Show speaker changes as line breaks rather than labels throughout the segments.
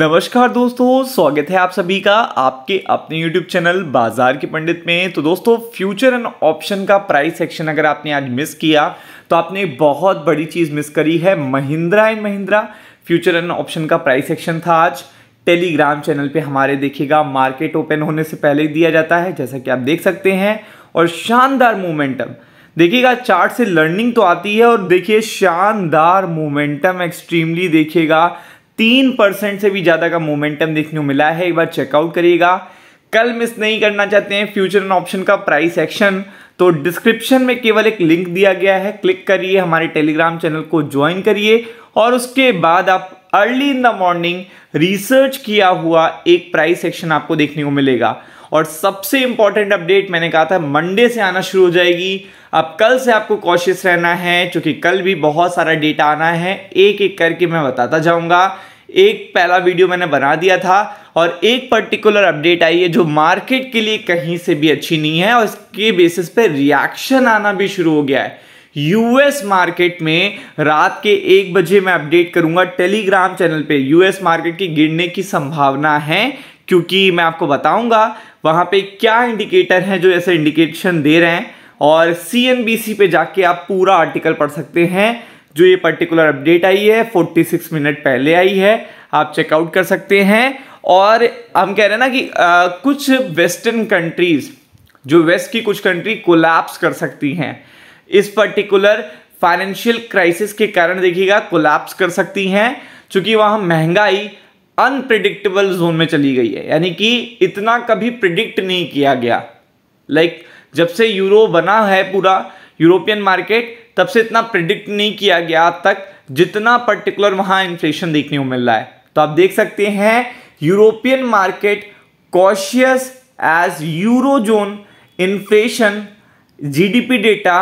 नमस्कार दोस्तों स्वागत है आप सभी का आपके अपने YouTube चैनल बाजार के पंडित में तो दोस्तों फ्यूचर एंड ऑप्शन का प्राइस सेक्शन अगर आपने आज मिस किया तो आपने बहुत बड़ी चीज़ मिस करी है Mahindra and Mahindra future and option का प्राइस सेक्शन था आज टेलीग्राम चैनल पे हमारे देखिएगा मार्केट ओपन होने से पहले ही दिया जाता है जैसा कि आप देख सकते हैं और शानदार मोमेंटम देखिएगा चार्ट से लर्निंग तो आती है और देखिए शानदार मोमेंटम एक्सट्रीमली देखिएगा तीन परसेंट से भी ज़्यादा का मोमेंटम देखने को मिला है एक बार चेकआउट करिएगा कल मिस नहीं करना चाहते हैं फ्यूचर एंड ऑप्शन का प्राइस एक्शन तो डिस्क्रिप्शन में केवल एक लिंक दिया गया है क्लिक करिए हमारे टेलीग्राम चैनल को ज्वाइन करिए और उसके बाद आप early in the morning research किया हुआ एक प्राइस एक्शन आपको देखने को मिलेगा और सबसे इंपॉर्टेंट अपडेट मैंने कहा था मंडे से आना शुरू हो जाएगी अब कल से आपको कोशिश रहना है क्योंकि कल भी बहुत सारा डेटा आना है एक एक करके मैं बताता जाऊंगा एक पहला वीडियो मैंने बना दिया था और एक पर्टिकुलर अपडेट आई है जो मार्केट के लिए कहीं से भी अच्छी नहीं है और इसके बेसिस पे रिएक्शन आना भी शुरू हो गया है यूएस मार्केट में रात के एक बजे मैं अपडेट करूंगा टेलीग्राम चैनल पे यूएस मार्केट की गिरने की संभावना है क्योंकि मैं आपको बताऊंगा वहां पे क्या इंडिकेटर हैं जो ऐसे इंडिकेशन दे रहे हैं और सी पे जाके आप पूरा आर्टिकल पढ़ सकते हैं जो ये पर्टिकुलर अपडेट आई है 46 मिनट पहले आई है आप चेकआउट कर सकते हैं और हम कह रहे हैं ना कि आ, कुछ वेस्टर्न कंट्रीज़ जो वेस्ट की कुछ कंट्री कोलैप्स कर सकती हैं इस पर्टिकुलर फाइनेंशियल क्राइसिस के कारण देखिएगा कोलैप्स कर सकती हैं क्योंकि वहाँ महंगाई अनप्रिडिक्टेबल जोन में चली गई है यानी कि इतना कभी प्रिडिक्ट नहीं किया गया लाइक like, जब से यूरो बना है पूरा यूरोपियन मार्केट तब से इतना प्रिडिक्ट नहीं किया गया अब तक जितना पर्टिकुलर वहां इन्फ्लेशन देखने को मिल रहा है तो आप देख सकते हैं European market cautious as euro zone inflation GDP data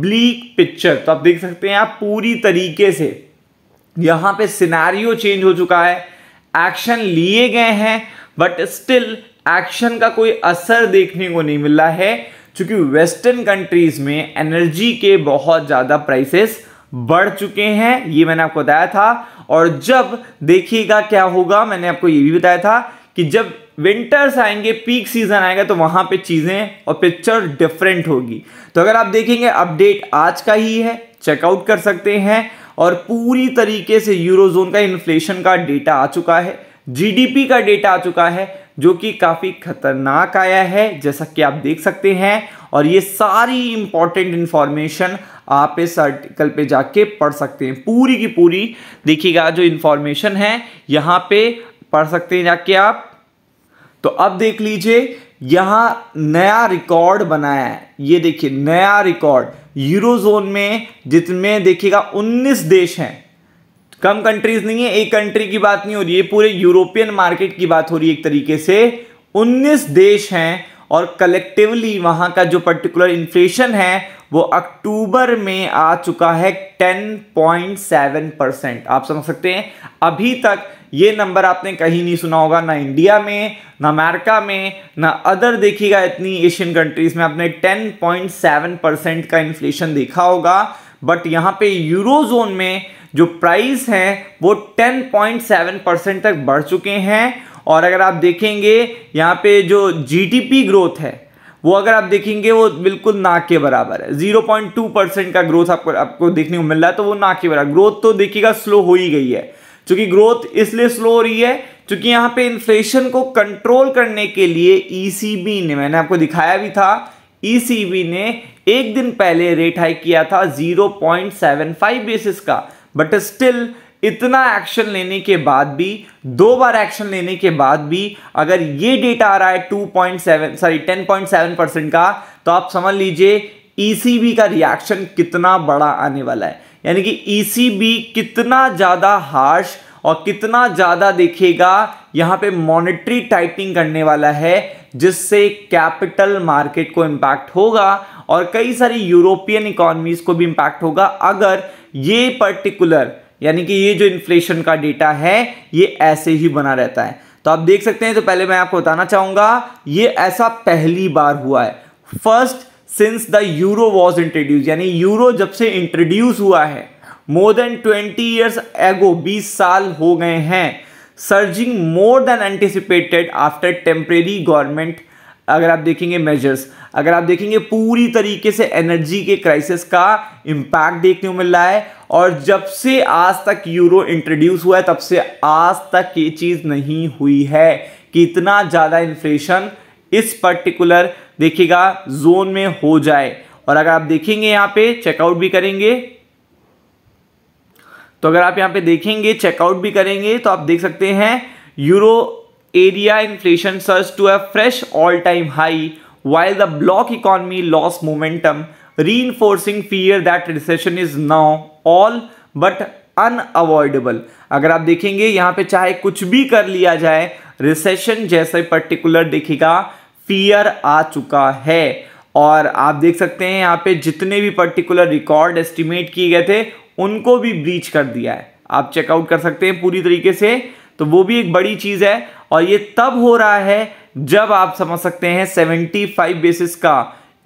bleak picture तो आप देख सकते हैं आप पूरी तरीके से यहां पे सिनेरियो चेंज हो चुका है एक्शन लिए गए हैं बट स्टिल एक्शन का कोई असर देखने को नहीं मिला है क्योंकि वेस्टर्न कंट्रीज़ में एनर्जी के बहुत ज़्यादा प्राइसेस बढ़ चुके हैं ये मैंने आपको बताया था और जब देखिएगा क्या होगा मैंने आपको ये भी बताया था कि जब विंटर्स आएंगे पीक सीजन आएगा तो वहाँ पे चीज़ें और पिक्चर डिफरेंट होगी तो अगर आप देखेंगे अपडेट आज का ही है चेकआउट कर सकते हैं और पूरी तरीके से यूरोजोन का इन्फ्लेशन का डेटा आ चुका है जीडीपी का डेटा आ चुका है जो कि काफ़ी खतरनाक आया है जैसा कि आप देख सकते हैं और ये सारी इंपॉर्टेंट इन्फॉर्मेशन आप इस आर्टिकल पे जाके पढ़ सकते हैं पूरी की पूरी देखिएगा जो इन्फॉर्मेशन है यहाँ पे पढ़ सकते हैं जाके आप तो अब देख लीजिए यहाँ नया रिकॉर्ड बनाया है ये देखिए नया रिकॉर्ड यूरोजोन में जितने देखिएगा 19 देश हैं कम कंट्रीज नहीं है एक कंट्री की बात नहीं हो रही है पूरे यूरोपियन मार्केट की बात हो रही है एक तरीके से 19 देश हैं और कलेक्टिवली वहां का जो पर्टिकुलर इन्फ्लेशन है वो अक्टूबर में आ चुका है 10.7 परसेंट आप समझ सकते हैं अभी तक ये नंबर आपने कहीं नहीं सुना होगा ना इंडिया में ना अमेरिका में ना अदर देखिएगा इतनी एशियन कंट्रीज में आपने 10.7 परसेंट का इन्फ्लेशन देखा होगा बट यहाँ पे यूरो जोन में जो प्राइस हैं वो 10.7 परसेंट तक बढ़ चुके हैं और अगर आप देखेंगे यहाँ पे जो जीडीपी ग्रोथ है वो अगर आप देखेंगे वो बिल्कुल ना के बराबर है 0.2 परसेंट का ग्रोथ आपको आपको देखने को मिल रहा है तो वो ना के बराबर ग्रोथ तो देखिएगा स्लो हो ही गई है क्योंकि ग्रोथ इसलिए स्लो हो रही है क्योंकि यहाँ पे इन्फ्लेशन को कंट्रोल करने के लिए ई e ने मैंने आपको दिखाया भी था ई e ने एक दिन पहले रेट हाइक किया था जीरो बेसिस का बट स्टिल इतना एक्शन लेने के बाद भी दो बार एक्शन लेने के बाद भी अगर ये डेटा आ रहा है 2.7 सॉरी 10.7 परसेंट का तो आप समझ लीजिए ईसीबी e का रिएक्शन कितना बड़ा आने वाला है यानी कि ईसीबी e कितना ज़्यादा हार्श और कितना ज़्यादा देखेगा यहाँ पे मॉनेटरी टाइटनिंग करने वाला है जिससे कैपिटल मार्केट को इम्पैक्ट होगा और कई सारी यूरोपियन इकोनॉमीज़ को भी इम्पैक्ट होगा अगर ये पर्टिकुलर यानी कि ये जो इन्फ्लेशन का डेटा है ये ऐसे ही बना रहता है तो आप देख सकते हैं तो पहले मैं आपको बताना चाहूंगा ये ऐसा पहली बार हुआ है first since the euro was introduce यानी यूरो जब से इंट्रोड्यूस हुआ है more than twenty years ago बीस साल हो गए हैं surging more than anticipated after temporary government अगर आप देखेंगे मेजर्स अगर आप देखेंगे पूरी तरीके से एनर्जी के क्राइसिस का इम्पैक्ट देखने को मिल रहा है और जब से आज तक यूरो इंट्रोड्यूस हुआ है तब से आज तक ये चीज़ नहीं हुई है कि इतना ज़्यादा इन्फ्लेशन इस पर्टिकुलर देखिएगा जोन में हो जाए और अगर आप देखेंगे यहाँ पे चेकआउट भी करेंगे तो अगर आप यहाँ पे देखेंगे चेकआउट भी करेंगे तो आप देख सकते हैं euro area inflation surge to a fresh all time high while the bloc economy loss momentum reinforcing fear that recession is now all but unavoidable अगर आप देखेंगे यहाँ पे चाहे कुछ भी कर लिया जाए रिसेशन जैसे पर्टिकुलर देखेगा फीयर आ चुका है और आप देख सकते हैं यहाँ पे जितने भी पर्टिकुलर रिकॉर्ड एस्टिमेट किए गए थे उनको भी ब्रीच कर दिया है आप चेकआउट कर सकते हैं पूरी तरीके से तो वो भी एक बड़ी चीज है और ये तब हो रहा है जब आप समझ सकते हैं 75 बेसिस का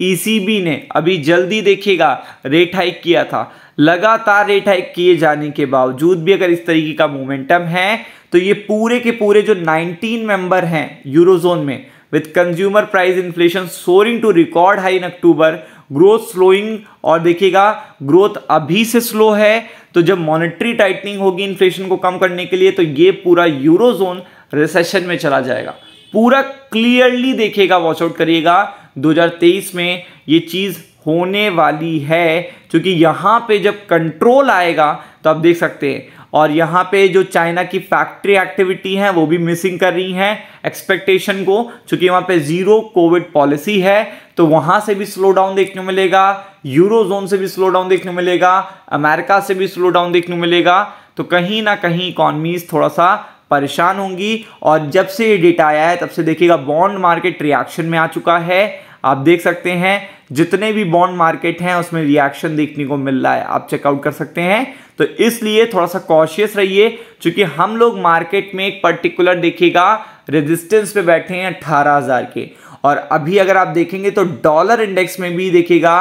ईसीबी e ने अभी जल्दी देखिएगा रेट हाइक किया था लगातार रेट हाइक किए जाने के बावजूद भी अगर इस तरीके का मोमेंटम है तो ये पूरे के पूरे जो 19 मेंबर हैं यूरोजोन में with consumer price inflation soaring to record high in October, growth slowing और देखिएगा ग्रोथ अभी से स्लो है तो जब मॉनिटरी टाइटनिंग होगी इन्फ्लेशन को कम करने के लिए तो ये पूरा यूरोजोन रिसेशन में चला जाएगा पूरा क्लियरली देखिएगा वॉचआउट करिएगा 2023 में ये चीज़ होने वाली है क्योंकि यहाँ पे जब कंट्रोल आएगा तो आप देख सकते हैं और यहाँ पे जो चाइना की फैक्ट्री एक्टिविटी है वो भी मिसिंग कर रही हैं एक्सपेक्टेशन को चूंकि वहाँ पे जीरो कोविड पॉलिसी है तो वहाँ से भी स्लो डाउन देखने मिलेगा यूरो जोन से भी स्लो डाउन देखने मिलेगा अमेरिका से भी स्लो डाउन देखने मिलेगा तो कहीं ना कहीं इकॉनमीज थोड़ा सा परेशान होंगी और जब से ये डेटा आया है तब से देखिएगा बॉन्ड मार्केट रिएक्शन में आ चुका है आप देख सकते हैं जितने भी बॉन्ड मार्केट हैं उसमें रिएक्शन देखने को मिल रहा है आप चेकआउट कर सकते हैं तो इसलिए थोड़ा सा कॉशियस रहिए क्योंकि हम लोग मार्केट में एक पर्टिकुलर देखिएगा रेजिस्टेंस पे बैठे हैं अठारह हजार के और अभी अगर आप देखेंगे तो डॉलर इंडेक्स में भी देखिएगा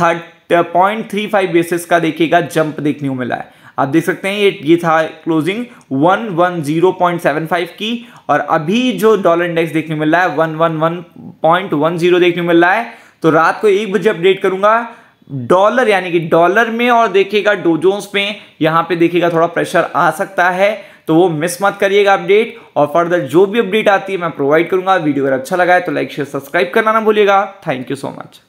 thirty point three five basis का देखिएगा जंप देखने को मिला है आप देख सकते हैं ये ये था क्लोजिंग 110.75 की और अभी जो डॉलर इंडेक्स देखने मिल रहा है 111.10 देखने मिल रहा है तो रात को एक बजे अपडेट करूंगा डॉलर यानी कि डॉलर में और देखिएगा डोजोन्स में यहाँ पे देखिएगा थोड़ा प्रेशर आ सकता है तो वो मिस मत करिएगा अपडेट और फर्दर जो भी अपडेट आती है मैं प्रोवाइड करूंगा वीडियो अगर अच्छा लगा है तो लाइक शेयर सब्सक्राइब करना ना भूलिएगा थैंक यू सो मच